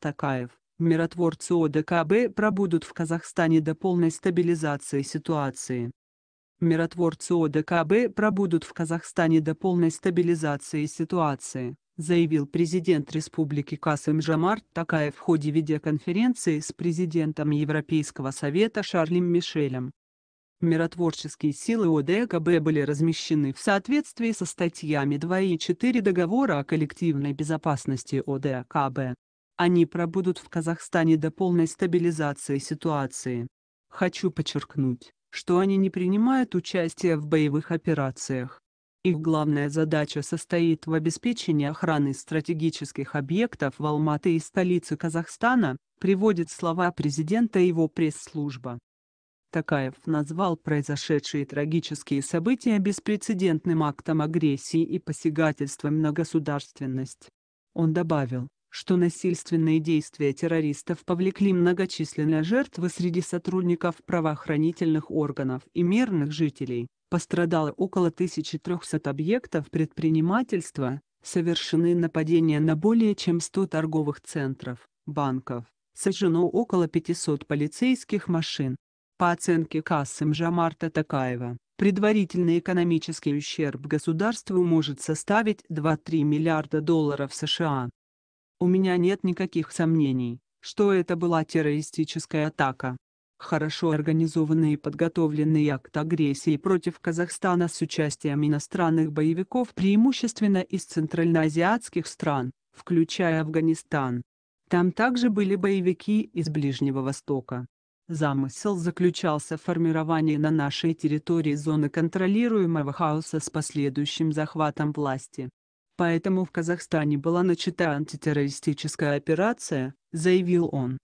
Такаев, миротворцы ОДКБ пробудут в Казахстане до полной стабилизации ситуации. Миротворцы ОДКБ пробудут в Казахстане до полной стабилизации ситуации, заявил президент Республики Касым Жамарт Такаев в ходе видеоконференции с президентом Европейского Совета Шарлем Мишелем. Миротворческие силы ОДКБ были размещены в соответствии со статьями 2 и 4 Договора о коллективной безопасности ОДКБ. Они пробудут в Казахстане до полной стабилизации ситуации. Хочу подчеркнуть, что они не принимают участие в боевых операциях. Их главная задача состоит в обеспечении охраны стратегических объектов в Алматы и столице Казахстана, приводит слова президента его пресс-служба. Такаев назвал произошедшие трагические события беспрецедентным актом агрессии и посягательством на государственность. Он добавил, что насильственные действия террористов повлекли многочисленные жертвы среди сотрудников правоохранительных органов и мирных жителей. Пострадало около 1300 объектов предпринимательства, совершены нападения на более чем 100 торговых центров, банков, сожжено около 500 полицейских машин. По оценке Кассым Мжамарта Такаева, предварительный экономический ущерб государству может составить 2-3 миллиарда долларов США. У меня нет никаких сомнений, что это была террористическая атака. Хорошо организованный и подготовленный акт агрессии против Казахстана с участием иностранных боевиков преимущественно из центральноазиатских стран, включая Афганистан. Там также были боевики из Ближнего Востока. Замысел заключался в формировании на нашей территории зоны контролируемого хаоса с последующим захватом власти поэтому в Казахстане была начата антитеррористическая операция, заявил он.